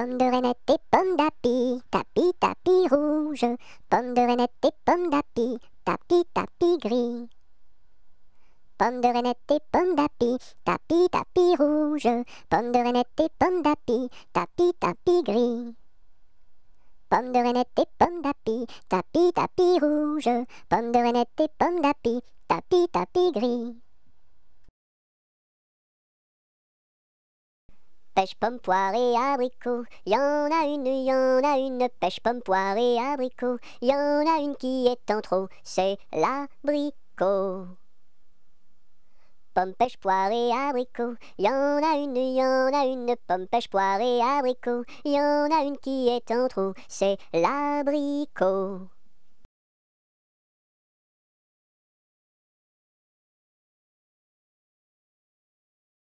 pomme de reinette et pomme d'api, tapis, tapis rouge. pomme de reinette et pomme d'api, tapis, tapis gris. pomme de reinette et pomme d'api, tapis, tapis rouge. pomme de reinette et pomme d'api, tapis, tapis gris. pomme de reinette et pomme d'api, tapis, tapis rouge. pomme de reinette et pomme d'api, tapis, tapis gris. pêche pomme, poire et abricot. Y en a une, y en a une, pêche pomme, poire et abricot. Y en a une qui est en trop, c'est l'abricot. Pomme, pêche, poire et abricot. Y en a une, y en a une, pomme, pêche, poire et abricot. Y en a une qui est en trop, c'est l'abricot.